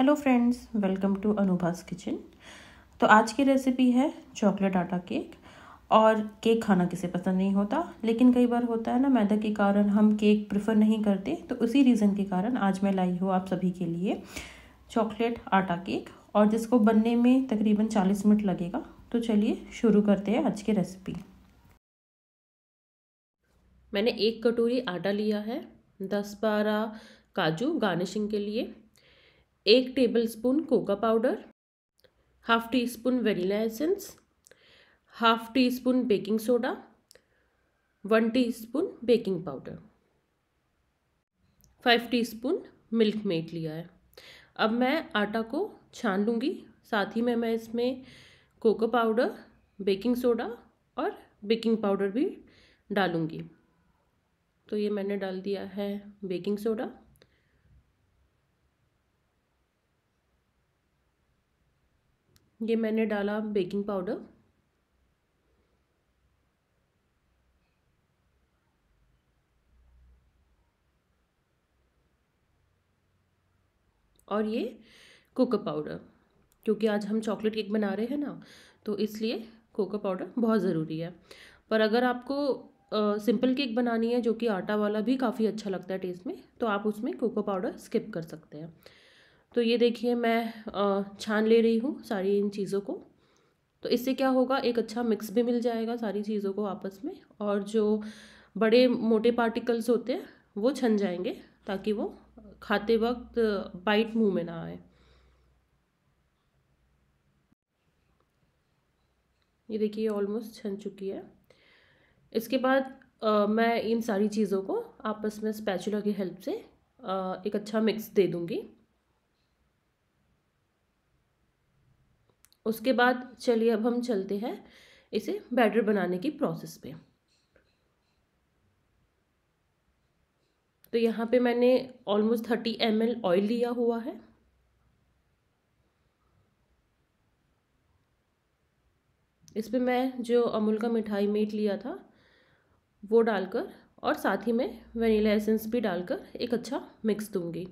hello friends welcome to Anubha's kitchen तो आज की रेसिपी है चॉकलेट आटा केक और केक खाना किसे पसंद नहीं होता लेकिन कई बार होता है ना मैदा के कारण हम केक प्रेफर नहीं करते तो उसी रीज़न के कारण आज मैं लाई हूँ आप सभी के लिए चॉकलेट आटा केक और जिसको बनने में तकरीबन चालीस मिनट लगेगा तो चलिए शुरू करते हैं आज की रेसिपी मैंने एक कटोरी आटा लिया है दस बारह काजू गार्निशिंग के लिए एक tablespoon cocoa powder half teaspoon vanilla essence half teaspoon baking soda one teaspoon baking powder five teaspoon Milkmaid लिया है अब मैं आटा को छान लूँगी साथ ही में मैं इसमें कोको पाउडर बेकिंग सोडा और बेकिंग पाउडर भी डालूँगी तो ये मैंने डाल दिया है बेकिंग सोडा ये मैंने डाला बेकिंग पाउडर और ये कोको पाउडर क्योंकि आज हम चॉकलेट केक बना रहे हैं ना तो इसलिए कोको पाउडर बहुत ज़रूरी है पर अगर आपको आ, सिंपल केक बनानी है जो कि आटा वाला भी काफ़ी अच्छा लगता है टेस्ट में तो आप उसमें कोको पाउडर स्किप कर सकते हैं तो ये देखिए मैं छान ले रही हूँ सारी इन चीज़ों को तो इससे क्या होगा एक अच्छा मिक्स भी मिल जाएगा सारी चीज़ों को आपस में और जो बड़े मोटे पार्टिकल्स होते हैं वो छन जाएंगे ताकि वो खाते वक्त बाइट मुंह में ना आए ये देखिए ऑलमोस्ट छन चुकी है इसके बाद आ, मैं इन सारी चीज़ों को आपस में स्पैचुला की हेल्प से आ, एक अच्छा मिक्स दे दूँगी उसके बाद चलिए अब हम चलते हैं इसे बैटर बनाने की प्रोसेस पे तो यहाँ पे मैंने almost thirty M L oil लिया हुआ है इस पर मैं जो अमूल का मिठाई मीट लिया था वो डालकर और साथ ही में वनीला एसेंस भी डालकर एक अच्छा मिक्स दूंगी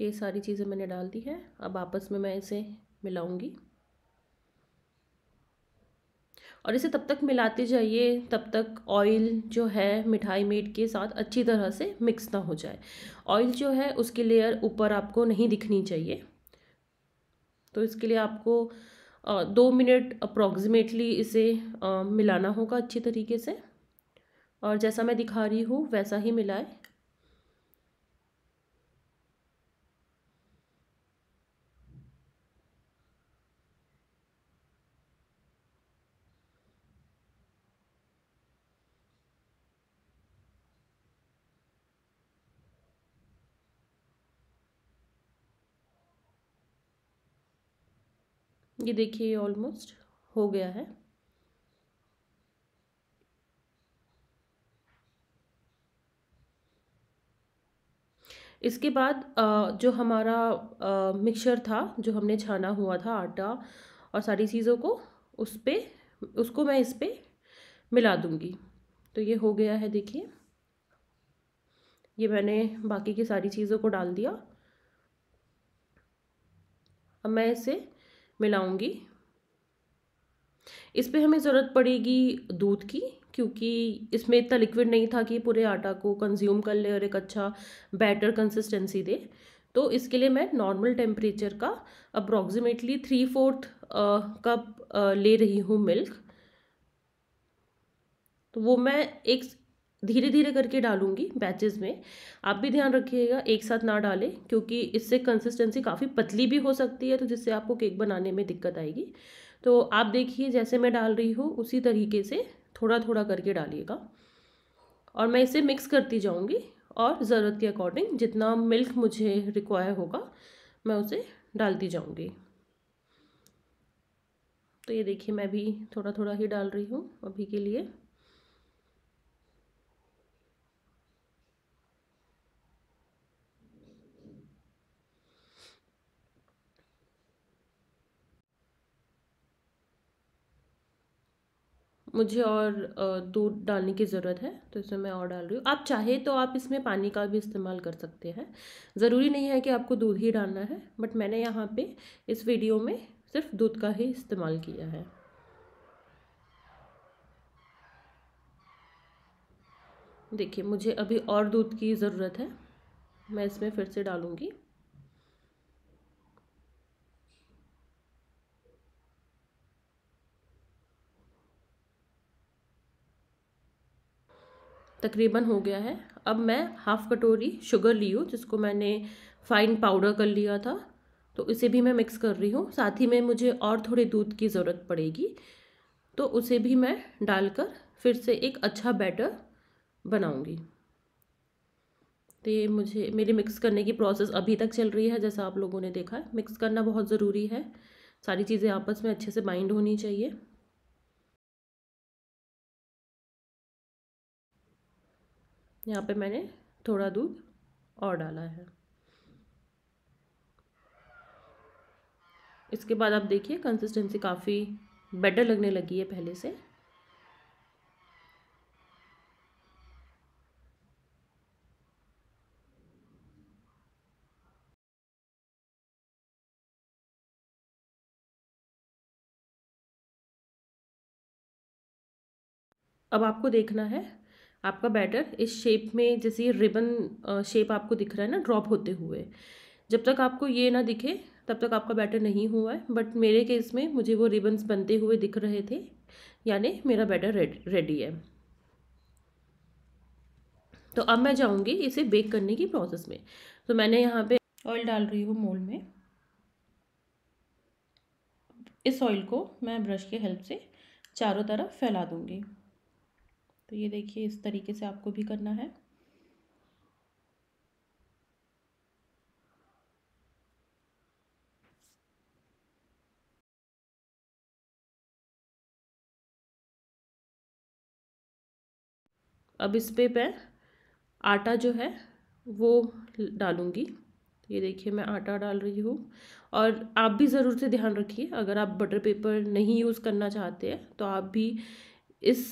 ये सारी चीज़ें मैंने डाल दी है अब आपस में मैं इसे मिलाऊंगी और इसे तब तक मिलाते जाइए तब तक ऑयल जो है मिठाई मेट के साथ अच्छी तरह से मिक्स ना हो जाए ऑयल जो है उसकी लेयर ऊपर आपको नहीं दिखनी चाहिए तो इसके लिए आपको दो मिनट अप्रॉक्सीमेटली इसे मिलाना होगा अच्छी तरीके से और जैसा मैं दिखा रही हूँ वैसा ही मिलाए ये देखिए ऑलमोस्ट हो गया है इसके बाद जो हमारा मिक्सचर था जो हमने छाना हुआ था आटा और सारी चीज़ों को उस पर उसको मैं इस पर मिला दूंगी तो ये हो गया है देखिए ये मैंने बाकी की सारी चीज़ों को डाल दिया अब मैं इसे मिलाऊंगी इस पर हमें ज़रूरत पड़ेगी दूध की क्योंकि इसमें इतना लिक्विड नहीं था कि पूरे आटा को कंज्यूम कर ले और एक अच्छा बैटर कंसिस्टेंसी दे तो इसके लिए मैं नॉर्मल टेम्परेचर का अप्रॉक्सीमेटली थ्री फोर्थ कप ले रही हूँ मिल्क तो वो मैं एक धीरे धीरे करके डालूंगी बैचेस में आप भी ध्यान रखिएगा एक साथ ना डालें क्योंकि इससे कंसिस्टेंसी काफ़ी पतली भी हो सकती है तो जिससे आपको केक बनाने में दिक्कत आएगी तो आप देखिए जैसे मैं डाल रही हूँ उसी तरीके से थोड़ा थोड़ा करके डालिएगा और मैं इसे मिक्स करती जाऊँगी और ज़रूरत के अकॉर्डिंग जितना मिल्क मुझे रिक्वायर होगा मैं उसे डालती जाऊँगी तो ये देखिए मैं भी थोड़ा थोड़ा ही डाल रही हूँ अभी के लिए मुझे और दूध डालने की ज़रूरत है तो इसमें मैं और डाल रही हूँ आप चाहे तो आप इसमें पानी का भी इस्तेमाल कर सकते हैं ज़रूरी नहीं है कि आपको दूध ही डालना है बट मैंने यहाँ पे इस वीडियो में सिर्फ दूध का ही इस्तेमाल किया है देखिए मुझे अभी और दूध की ज़रूरत है मैं इसमें फिर से डालूँगी तकरीबन हो गया है अब मैं हाफ़ कटोरी शुगर ली हूँ जिसको मैंने फाइन पाउडर कर लिया था तो इसे भी मैं मिक्स कर रही हूँ साथ ही में मुझे और थोड़े दूध की ज़रूरत पड़ेगी तो उसे भी मैं डालकर फिर से एक अच्छा बैटर बनाऊँगी तो ये मुझे मेरी मिक्स करने की प्रोसेस अभी तक चल रही है जैसा आप लोगों ने देखा है मिक्स करना बहुत ज़रूरी है सारी चीज़ें आपस में अच्छे से बाइंड होनी चाहिए यहाँ पे मैंने थोड़ा दूध और डाला है इसके बाद आप देखिए कंसिस्टेंसी काफ़ी बेटर लगने लगी है पहले से अब आपको देखना है आपका बैटर इस शेप में जैसे ये रिबन शेप आपको दिख रहा है ना ड्रॉप होते हुए जब तक आपको ये ना दिखे तब तक आपका बैटर नहीं हुआ है बट मेरे केस में मुझे वो रिबन्स बनते हुए दिख रहे थे यानी मेरा बैटर रेड, रेडी है तो अब मैं जाऊँगी इसे बेक करने की प्रोसेस में तो मैंने यहाँ पे ऑयल डाल रही हूँ मोल में इस ऑयल को मैं ब्रश की हेल्प से चारों तरफ फैला दूँगी तो ये देखिए इस तरीके से आपको भी करना है अब इस पे मैं आटा जो है वो डालूंगी ये देखिए मैं आटा डाल रही हूँ और आप भी ज़रूर से ध्यान रखिए अगर आप बटर पेपर नहीं यूज़ करना चाहते हैं तो आप भी इस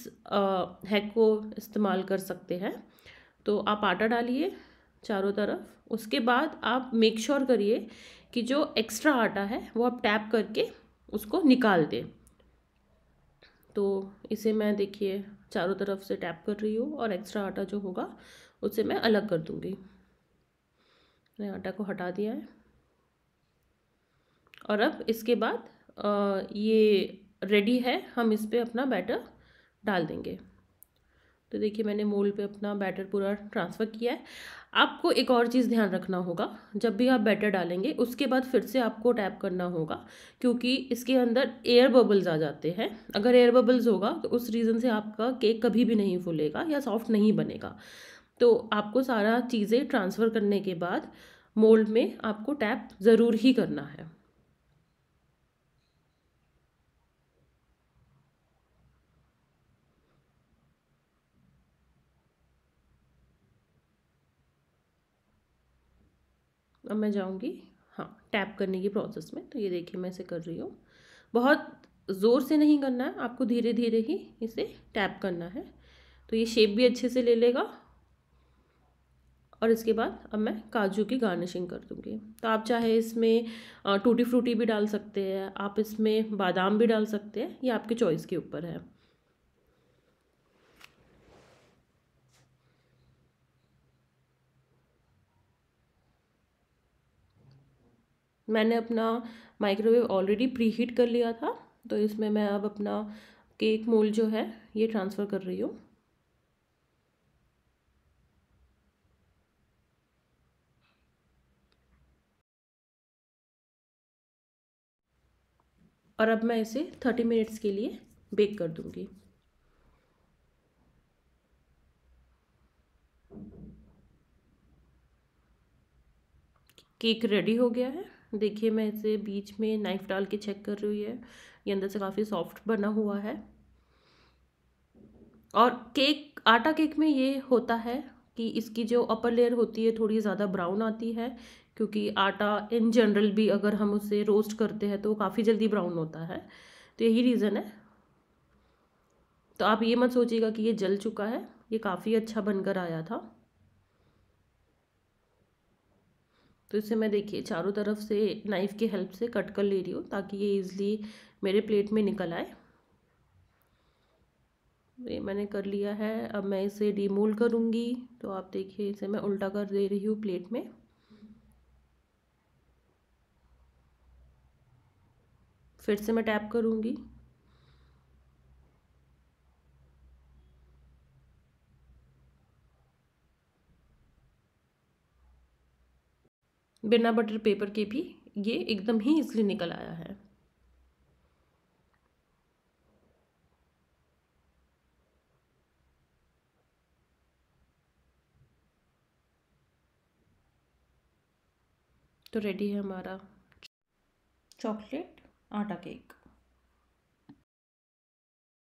हैक को इस्तेमाल कर सकते हैं तो आप आटा डालिए चारों तरफ उसके बाद आप मेक श्योर sure करिए कि जो एक्स्ट्रा आटा है वो आप टैप करके उसको निकाल दें तो इसे मैं देखिए चारों तरफ से टैप कर रही हूँ और एक्स्ट्रा आटा जो होगा उसे मैं अलग कर दूँगी मैंने आटा को हटा दिया है और अब इसके बाद ये रेडी है हम इस पर अपना बैटर डाल देंगे तो देखिए मैंने मोल्ड पे अपना बैटर पूरा ट्रांसफ़र किया है आपको एक और चीज़ ध्यान रखना होगा जब भी आप बैटर डालेंगे उसके बाद फिर से आपको टैप करना होगा क्योंकि इसके अंदर एयर बबल्स आ जाते हैं अगर एयर बबल्स होगा तो उस रीज़न से आपका केक कभी भी नहीं फूलेगा या सॉफ्ट नहीं बनेगा तो आपको सारा चीज़ें ट्रांसफ़र करने के बाद मोल्ड में आपको टैप ज़रूर ही करना है अब मैं जाऊँगी हाँ टैप करने की प्रोसेस में तो ये देखिए मैं इसे कर रही हूँ बहुत ज़ोर से नहीं करना है आपको धीरे धीरे ही इसे टैप करना है तो ये शेप भी अच्छे से ले लेगा और इसके बाद अब मैं काजू की गार्निशिंग कर दूँगी तो आप चाहे इसमें टूटी फ्रूटी भी डाल सकते हैं आप इसमें बादाम भी डाल सकते हैं ये आपके चॉइस के ऊपर है मैंने अपना माइक्रोवेव ऑलरेडी प्री हीट कर लिया था तो इसमें मैं अब अपना केक मोल जो है ये ट्रांसफ़र कर रही हूँ और अब मैं इसे थर्टी मिनट्स के लिए बेक कर दूंगी केक रेडी हो गया है देखिए मैं इसे बीच में नाइफ़ डाल के चेक कर रही है ये अंदर से काफ़ी सॉफ्ट बना हुआ है और केक आटा केक में ये होता है कि इसकी जो अपर लेयर होती है थोड़ी ज़्यादा ब्राउन आती है क्योंकि आटा इन जनरल भी अगर हम उसे रोस्ट करते हैं तो काफ़ी जल्दी ब्राउन होता है तो यही रीज़न है तो आप ये मत सोचिएगा कि ये जल चुका है ये काफ़ी अच्छा बनकर आया था तो इसे मैं देखिए चारों तरफ से नाइफ़ की हेल्प से कट कर ले रही हूँ ताकि ये ईज़िली मेरे प्लेट में निकल आए ये मैंने कर लिया है अब मैं इसे डीमोल करूँगी तो आप देखिए इसे मैं उल्टा कर दे रही हूँ प्लेट में फिर से मैं टैप करूँगी बिना बटर पेपर के भी ये एकदम ही इजली निकल आया है तो रेडी है हमारा चॉकलेट आटा केक